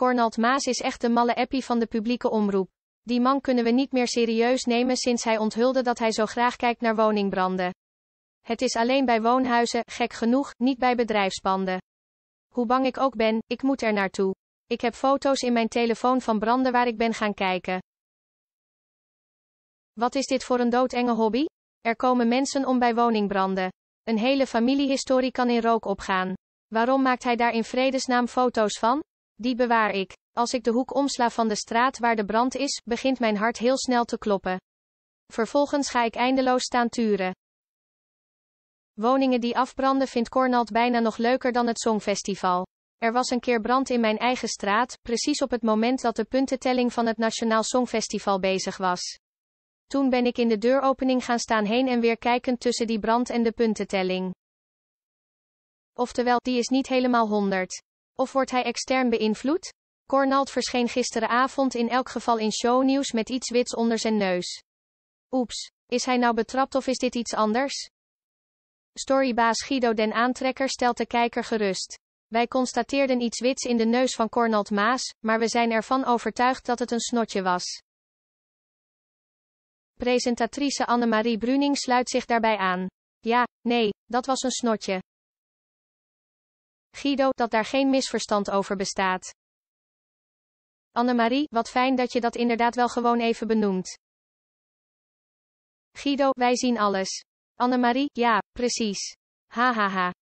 Cornald Maas is echt de malle appie van de publieke omroep. Die man kunnen we niet meer serieus nemen sinds hij onthulde dat hij zo graag kijkt naar woningbranden. Het is alleen bij woonhuizen, gek genoeg, niet bij bedrijfspanden. Hoe bang ik ook ben, ik moet er naartoe. Ik heb foto's in mijn telefoon van branden waar ik ben gaan kijken. Wat is dit voor een doodenge hobby? Er komen mensen om bij woningbranden. Een hele familiehistorie kan in rook opgaan. Waarom maakt hij daar in vredesnaam foto's van? Die bewaar ik. Als ik de hoek omsla van de straat waar de brand is, begint mijn hart heel snel te kloppen. Vervolgens ga ik eindeloos staan turen. Woningen die afbranden vindt Cornald bijna nog leuker dan het Songfestival. Er was een keer brand in mijn eigen straat, precies op het moment dat de puntentelling van het Nationaal Songfestival bezig was. Toen ben ik in de deuropening gaan staan heen en weer kijkend tussen die brand en de puntentelling. Oftewel, die is niet helemaal 100. Of wordt hij extern beïnvloed? Cornald verscheen gisteravond in elk geval in shownieuws met iets wits onder zijn neus. Oeps, is hij nou betrapt of is dit iets anders? Storybaas Guido den Aantrekker stelt de kijker gerust. Wij constateerden iets wits in de neus van Cornald Maas, maar we zijn ervan overtuigd dat het een snotje was. Presentatrice Annemarie Bruning sluit zich daarbij aan. Ja, nee, dat was een snotje. Guido, dat daar geen misverstand over bestaat. Annemarie, wat fijn dat je dat inderdaad wel gewoon even benoemt. Guido, wij zien alles. Annemarie, ja, precies. Hahaha. ha ha.